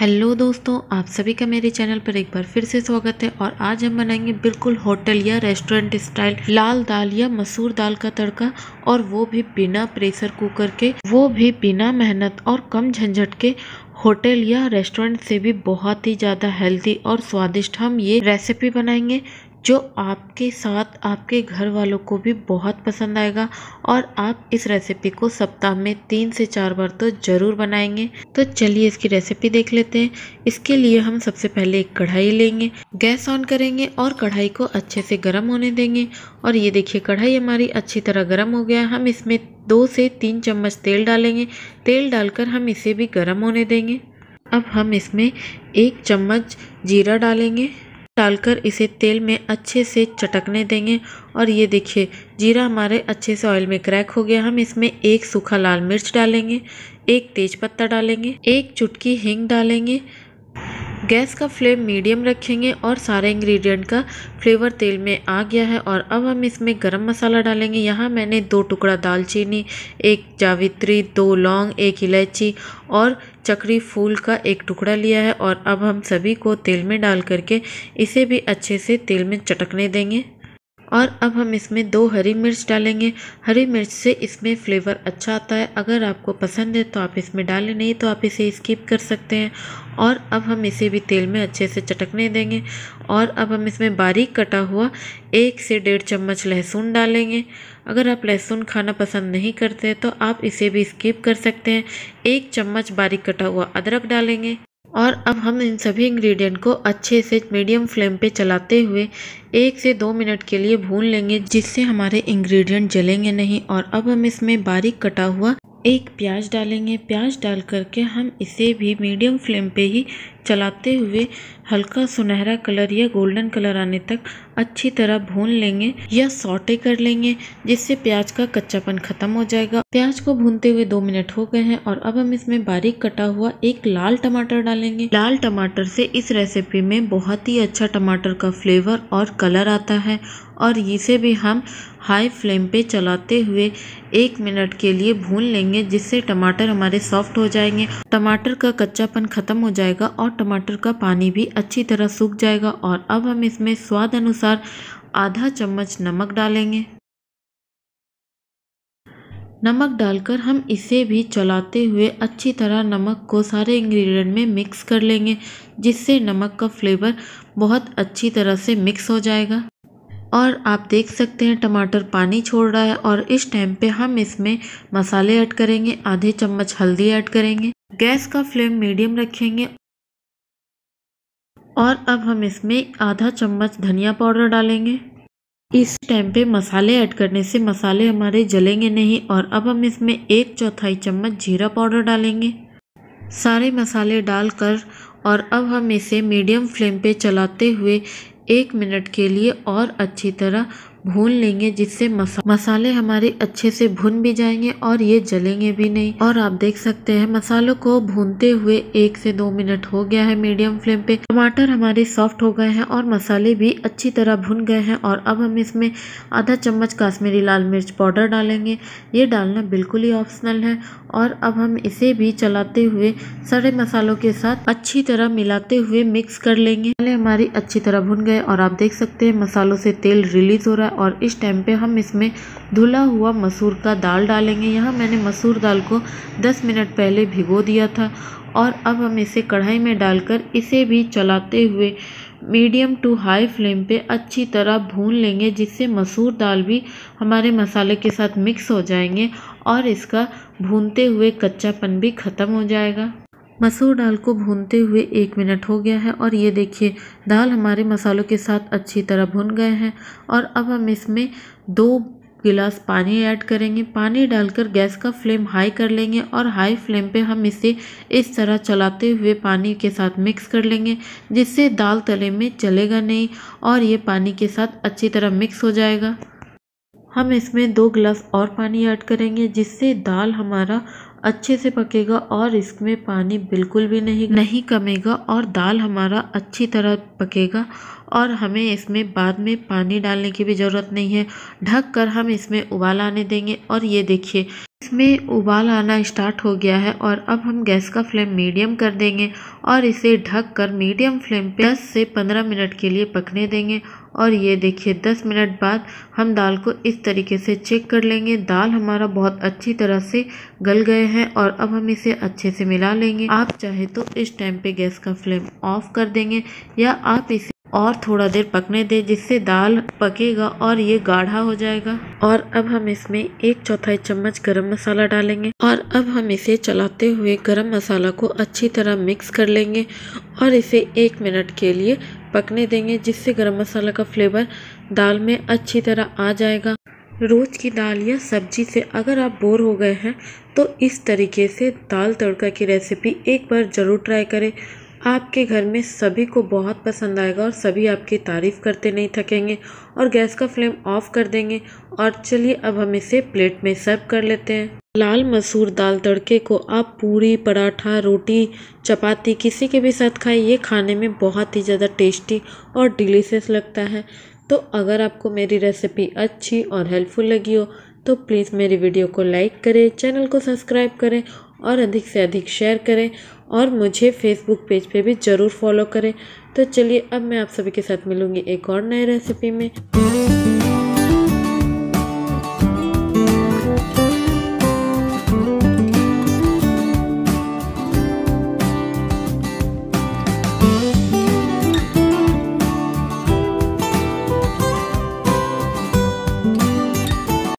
hello दोस्तों आप सभी का मेरे चैनल पर एक बार फिर से स्वागत है और आज हम बनाएंगे बिल्कुल होटल या रेस्टोरेंट स्टाइल लाल दाल या मसूर दाल का तड़का और वो भी बिना प्रेशर कुकर के वो भी बिना मेहनत और कम झंझट के होटल या रेस्टोरेंट से भी बहुत ही ज़्यादा हेल्दी और स्वादिष्ट हम ये रेसिपी बनाएंगे जो आपके साथ आपके घर वालों को भी बहुत पसंद आएगा और आप इस रेसिपी को सप्ताह में तीन से चार बार तो ज़रूर बनाएंगे तो चलिए इसकी रेसिपी देख लेते हैं इसके लिए हम सबसे पहले एक कढ़ाई लेंगे गैस ऑन करेंगे और कढ़ाई को अच्छे से गर्म होने देंगे और ये देखिए कढ़ाई हमारी अच्छी तरह गर्म हो गया हम इसमें दो से तीन चम्मच तेल डालेंगे तेल डालकर हम इसे भी गर्म होने देंगे अब हम इसमें एक चम्मच जीरा डालेंगे डालकर इसे तेल में अच्छे से चटकने देंगे और ये देखिए जीरा हमारे अच्छे से ऑयल में क्रैक हो गया हम इसमें एक सूखा लाल मिर्च डालेंगे एक तेज पत्ता डालेंगे एक चुटकी हिंग डालेंगे गैस का फ्लेम मीडियम रखेंगे और सारे इंग्रेडिएंट का फ्लेवर तेल में आ गया है और अब हम इसमें गरम मसाला डालेंगे यहाँ मैंने दो टुकड़ा दालचीनी एक जावित्री दो लौंग एक इलायची और चक्री फूल का एक टुकड़ा लिया है और अब हम सभी को तेल में डाल करके इसे भी अच्छे से तेल में चटकने देंगे और अब हम इसमें दो हरी मिर्च डालेंगे हरी मिर्च से इसमें फ्लेवर अच्छा आता है अगर आपको पसंद है तो आप इसमें डालें नहीं तो आप इसे स्किप कर सकते हैं और अब हम इसे भी तेल में अच्छे से चटकने देंगे और अब हम इसमें बारीक कटा हुआ एक से डेढ़ चम्मच लहसुन डालेंगे अगर आप लहसुन खाना पसंद नहीं करते तो आप इसे भी स्किप कर सकते हैं एक चम्मच बारीक कटा हुआ अदरक डालेंगे और अब हम इन सभी इंग्रेडिएंट को अच्छे से मीडियम फ्लेम पे चलाते हुए एक से दो मिनट के लिए भून लेंगे जिससे हमारे इंग्रेडिएंट जलेंगे नहीं और अब हम इसमें बारीक कटा हुआ एक प्याज डालेंगे प्याज डाल करके हम इसे भी मीडियम फ्लेम पे ही चलाते हुए हल्का सुनहरा कलर या गोल्डन कलर आने तक अच्छी तरह भून लेंगे या सौटे कर लेंगे जिससे प्याज का कच्चापन खत्म हो जाएगा प्याज को भूनते हुए दो मिनट हो गए हैं और अब हम इसमें बारीक कटा हुआ एक लाल टमाटर डालेंगे लाल टमाटर से इस रेसिपी में बहुत ही अच्छा टमाटर का फ्लेवर और कलर आता है और इसे भी हम हाई फ्लेम पे चलाते हुए एक मिनट के लिए भून लेंगे जिससे टमाटर हमारे सॉफ्ट हो जाएंगे टमाटर का कच्चापन खत्म हो जाएगा और और टमाटर का पानी भी अच्छी तरह सूख जाएगा और अब हम इसमें स्वाद अनुसार आधा चम्मच नमक डालेंगे नमक डालकर हम इसे भी चलाते हुए अच्छी तरह नमक को सारे इंग्रेडिएंट में मिक्स कर लेंगे जिससे नमक का फ्लेवर बहुत अच्छी तरह से मिक्स हो जाएगा और आप देख सकते हैं टमाटर पानी छोड़ रहा है और इस टाइम पे हम इसमें मसाले ऐड करेंगे आधे चम्मच हल्दी ऐड करेंगे गैस का फ्लेम मीडियम रखेंगे और अब हम इसमें आधा चम्मच धनिया पाउडर डालेंगे इस टाइम पे मसाले ऐड करने से मसाले हमारे जलेंगे नहीं और अब हम इसमें एक चौथाई चम्मच जीरा पाउडर डालेंगे सारे मसाले डालकर और अब हम इसे मीडियम फ्लेम पे चलाते हुए एक मिनट के लिए और अच्छी तरह भून लेंगे जिससे मसा मसाले हमारे अच्छे से भुन भी जाएंगे और ये जलेंगे भी नहीं और आप देख सकते हैं मसालों को भूनते हुए एक से दो मिनट हो गया है मीडियम फ्लेम पे टमाटर हमारे सॉफ्ट हो गए हैं और मसाले भी अच्छी तरह भुन गए हैं और अब हम इसमें आधा चम्मच काश्मीरी लाल मिर्च पाउडर डालेंगे ये डालना बिल्कुल ही ऑप्शनल है और अब हम इसे भी चलाते हुए सारे मसालों के साथ अच्छी तरह मिलाते हुए मिक्स कर लेंगे पहले हमारी अच्छी तरह भुन गए और आप देख सकते हैं मसालों से तेल रिलीज हो रहा है और इस टाइम पे हम इसमें धुला हुआ मसूर का दाल डालेंगे यहाँ मैंने मसूर दाल को 10 मिनट पहले भिगो दिया था और अब हम इसे कढ़ाई में डालकर इसे भी चलाते हुए मीडियम टू हाई फ्लेम पे अच्छी तरह भून लेंगे जिससे मसूर दाल भी हमारे मसाले के साथ मिक्स हो जाएंगे और इसका भूनते हुए कच्चापन भी ख़त्म हो जाएगा मसूर दाल को भूनते हुए एक मिनट हो गया है और ये देखिए दाल हमारे मसालों के साथ अच्छी तरह भुन गए हैं और अब हम इसमें दो गिलास पानी ऐड करेंगे पानी डालकर गैस का फ्लेम हाई कर लेंगे और हाई फ्लेम पे हम इसे इस तरह चलाते हुए पानी के साथ मिक्स कर लेंगे जिससे दाल तले में चलेगा नहीं और ये पानी के साथ अच्छी तरह मिक्स हो जाएगा हम इसमें दो गिलास और पानी ऐड करेंगे जिससे दाल हमारा अच्छे से पकेगा और इसमें पानी बिल्कुल भी नहीं नहीं कमेगा और दाल हमारा अच्छी तरह पकेगा और हमें इसमें बाद में पानी डालने की भी ज़रूरत नहीं है ढक कर हम इसमें उबाल आने देंगे और ये देखिए इसमें उबाल आना स्टार्ट हो गया है और अब हम गैस का फ्लेम मीडियम कर देंगे और इसे ढक कर मीडियम फ्लेम पे 10 से 15 मिनट के लिए पकने देंगे और ये देखिए 10 मिनट बाद हम दाल को इस तरीके से चेक कर लेंगे दाल हमारा बहुत अच्छी तरह से गल गए हैं और अब हम इसे अच्छे से मिला लेंगे आप चाहे तो इस टाइम पे गैस का फ्लेम ऑफ कर देंगे या आप इसे और थोड़ा देर पकने दें जिससे दाल पकेगा और ये गाढ़ा हो जाएगा और अब हम इसमें एक चौथाई चम्मच गरम मसाला डालेंगे और अब हम इसे चलाते हुए गरम मसाला को अच्छी तरह मिक्स कर लेंगे और इसे एक मिनट के लिए पकने देंगे जिससे गरम मसाला का फ्लेवर दाल में अच्छी तरह आ जाएगा रोज़ की दाल या सब्जी से अगर आप बोर हो गए हैं तो इस तरीके से दाल तड़का की रेसिपी एक बार ज़रूर ट्राई करें आपके घर में सभी को बहुत पसंद आएगा और सभी आपकी तारीफ़ करते नहीं थकेंगे और गैस का फ्लेम ऑफ कर देंगे और चलिए अब हम इसे प्लेट में सर्व कर लेते हैं लाल मसूर दाल तड़के को आप पूरी पराठा रोटी चपाती किसी के भी साथ खाएं ये खाने में बहुत ही ज़्यादा टेस्टी और डिलीशियस लगता है तो अगर आपको मेरी रेसिपी अच्छी और हेल्पफुल लगी हो तो प्लीज़ मेरी वीडियो को लाइक करें चैनल को सब्सक्राइब करें और अधिक से अधिक शेयर करें और मुझे फेसबुक पेज पे भी ज़रूर फॉलो करें तो चलिए अब मैं आप सभी के साथ मिलूँगी एक और नए रेसिपी में